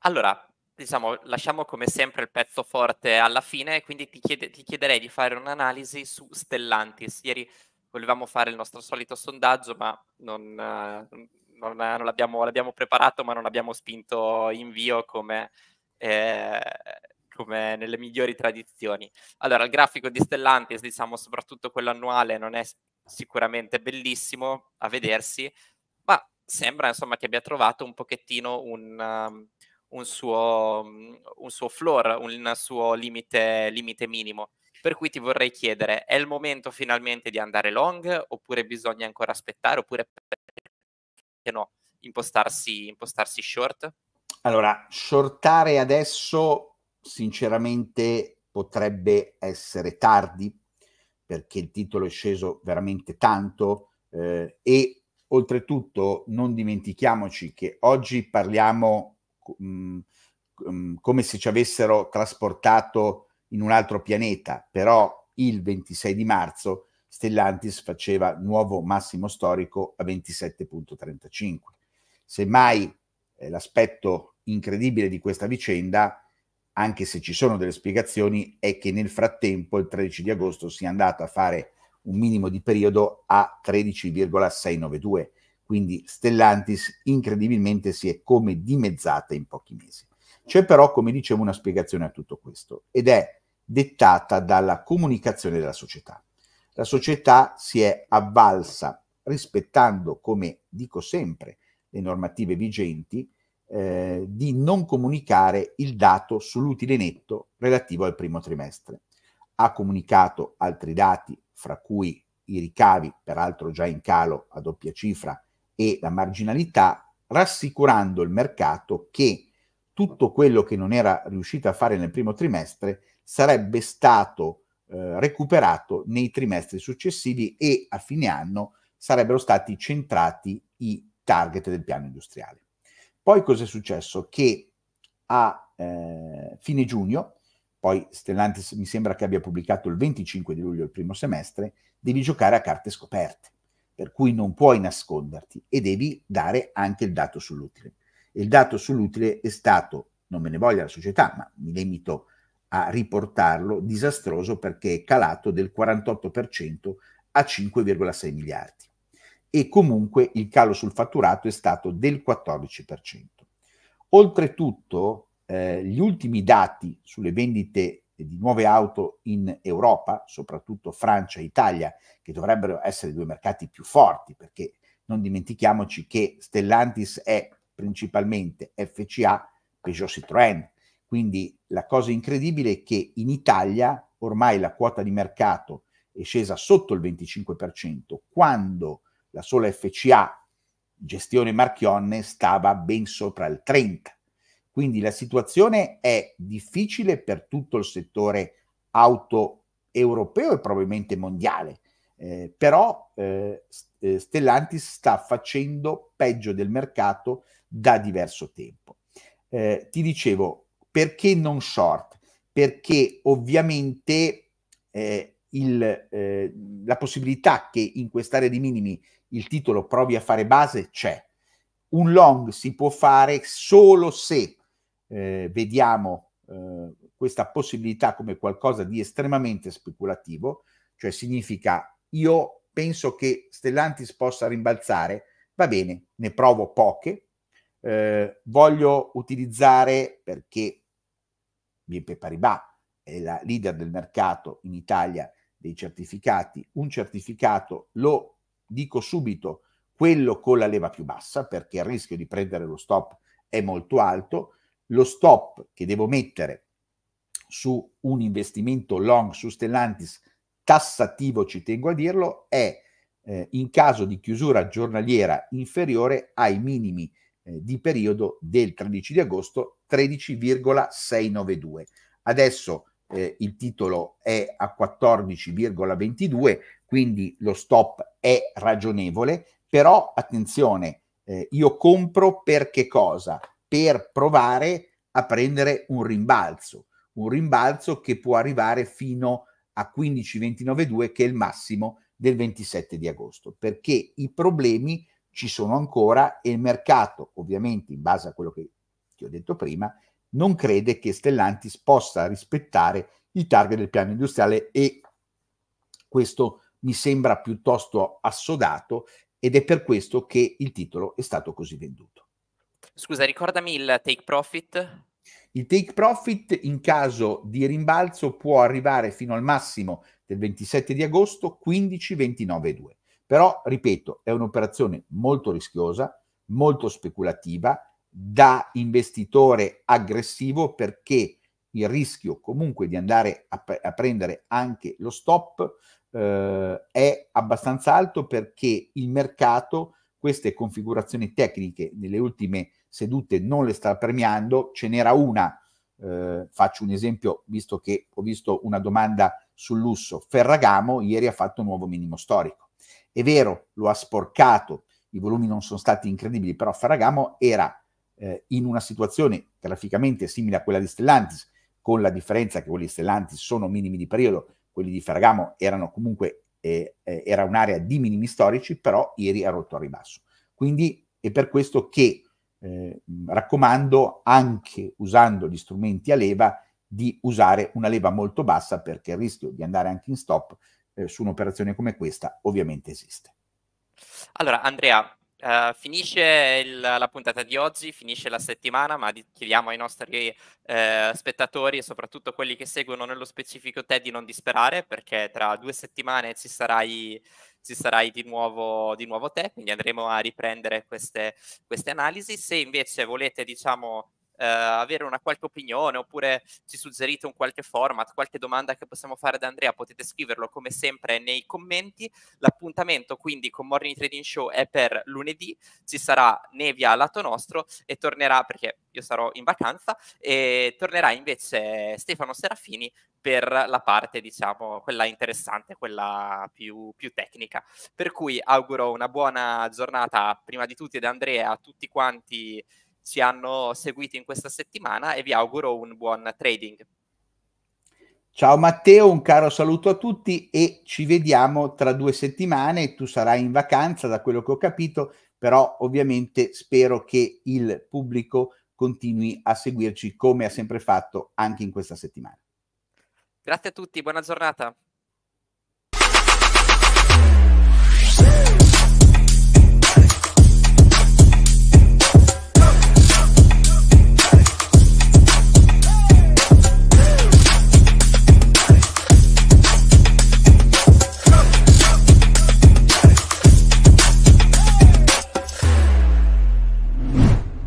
Allora, diciamo, lasciamo come sempre il pezzo forte alla fine, quindi ti, chiede, ti chiederei di fare un'analisi su Stellantis. Ieri volevamo fare il nostro solito sondaggio, ma non, non, non l'abbiamo, l'abbiamo, preparato, ma non abbiamo spinto invio come... Eh, come nelle migliori tradizioni. Allora, il grafico di Stellantis, diciamo soprattutto quello annuale, non è sicuramente bellissimo a vedersi, ma sembra insomma che abbia trovato un pochettino un, um, un suo, mm, un suo floor, un suo limite, limite minimo. Per cui ti vorrei chiedere, è il momento finalmente di andare long oppure bisogna ancora aspettare oppure perché no, impostarsi, impostarsi short? Allora, shortare adesso sinceramente potrebbe essere tardi perché il titolo è sceso veramente tanto eh, e oltretutto non dimentichiamoci che oggi parliamo Mhmm, mhmm, come se ci avessero trasportato in un altro pianeta, però il 26 di marzo Stellantis faceva nuovo massimo storico a 27.35. Semmai eh, l'aspetto incredibile di questa vicenda, anche se ci sono delle spiegazioni, è che nel frattempo, il 13 di agosto, si è andato a fare un minimo di periodo a 13,692 quindi Stellantis incredibilmente si è come dimezzata in pochi mesi. C'è però, come dicevo, una spiegazione a tutto questo ed è dettata dalla comunicazione della società. La società si è avvalsa rispettando, come dico sempre, le normative vigenti, eh, di non comunicare il dato sull'utile netto relativo al primo trimestre. Ha comunicato altri dati, fra cui i ricavi, peraltro già in calo a doppia cifra, e la marginalità, rassicurando il mercato che tutto quello che non era riuscito a fare nel primo trimestre sarebbe stato eh, recuperato nei trimestri successivi e a fine anno sarebbero stati centrati i target del piano industriale. Poi cosa è successo? Che a eh, fine giugno, poi Stellantis mi sembra che abbia pubblicato il 25 di luglio il primo semestre, devi giocare a carte scoperte per cui non puoi nasconderti e devi dare anche il dato sull'utile. Il dato sull'utile è stato, non me ne voglia la società, ma mi limito a riportarlo, disastroso perché è calato del 48% a 5,6 miliardi. E comunque il calo sul fatturato è stato del 14%. Oltretutto, eh, gli ultimi dati sulle vendite di nuove auto in Europa, soprattutto Francia e Italia, che dovrebbero essere i due mercati più forti, perché non dimentichiamoci che Stellantis è principalmente FCA, Peugeot Citroën. Quindi la cosa incredibile è che in Italia ormai la quota di mercato è scesa sotto il 25%, quando la sola FCA, gestione Marchionne, stava ben sopra il 30%. Quindi la situazione è difficile per tutto il settore auto europeo e probabilmente mondiale, eh, però eh, eh, Stellantis sta facendo peggio del mercato da diverso tempo. Eh, ti dicevo, perché non short? Perché ovviamente eh, il, eh, la possibilità che in quest'area di minimi il titolo provi a fare base c'è. Un long si può fare solo se eh, vediamo eh, questa possibilità come qualcosa di estremamente speculativo, cioè significa io penso che Stellantis possa rimbalzare, va bene, ne provo poche, eh, voglio utilizzare perché BNP Paribas è la leader del mercato in Italia dei certificati, un certificato lo dico subito, quello con la leva più bassa perché il rischio di prendere lo stop è molto alto, lo stop che devo mettere su un investimento long su Stellantis tassativo, ci tengo a dirlo, è eh, in caso di chiusura giornaliera inferiore ai minimi eh, di periodo del 13 di agosto 13,692. Adesso eh, il titolo è a 14,22, quindi lo stop è ragionevole, però attenzione, eh, io compro per che cosa? per provare a prendere un rimbalzo, un rimbalzo che può arrivare fino a 15-29,2 che è il massimo del 27 di agosto, perché i problemi ci sono ancora e il mercato, ovviamente in base a quello che ti ho detto prima, non crede che Stellantis possa rispettare i target del piano industriale e questo mi sembra piuttosto assodato ed è per questo che il titolo è stato così venduto. Scusa, ricordami il take profit. Il take profit in caso di rimbalzo può arrivare fino al massimo del 27 di agosto 15 15,29,2. Però, ripeto, è un'operazione molto rischiosa, molto speculativa, da investitore aggressivo perché il rischio comunque di andare a, a prendere anche lo stop eh, è abbastanza alto perché il mercato queste configurazioni tecniche nelle ultime sedute non le sta premiando, ce n'era una, eh, faccio un esempio, visto che ho visto una domanda sul lusso, Ferragamo ieri ha fatto un nuovo minimo storico. È vero, lo ha sporcato, i volumi non sono stati incredibili, però Ferragamo era eh, in una situazione graficamente simile a quella di Stellantis, con la differenza che quelli di Stellantis sono minimi di periodo, quelli di Ferragamo erano comunque eh, era un'area di minimi storici, però ieri ha rotto a ribasso. Quindi è per questo che eh, raccomando anche usando gli strumenti a leva di usare una leva molto bassa perché il rischio di andare anche in stop eh, su un'operazione come questa ovviamente esiste. Allora Andrea, Uh, finisce il, la puntata di oggi, finisce la settimana, ma chiediamo ai nostri eh, spettatori e soprattutto quelli che seguono nello specifico te di non disperare, perché tra due settimane ci sarai, ci sarai di, nuovo, di, nuovo, te, quindi andremo a riprendere queste, queste analisi. Se invece volete, diciamo, eh, avere una qualche opinione oppure ci suggerite un qualche format, qualche domanda che possiamo fare ad Andrea, potete scriverlo come sempre nei commenti. L'appuntamento quindi con Morning Trading Show è per lunedì, ci sarà Nevia a lato nostro e tornerà perché io sarò in vacanza e tornerà invece Stefano Serafini per la parte diciamo quella interessante, quella più, più tecnica. Per cui auguro una buona giornata prima di tutti ed Andrea a tutti quanti ci hanno seguito in questa settimana e vi auguro un buon trading. Ciao Matteo, un caro saluto a tutti e ci vediamo tra due settimane. Tu sarai in vacanza, da quello che ho capito, però ovviamente spero che il pubblico continui a seguirci come ha sempre fatto anche in questa settimana. Grazie a tutti, buona giornata.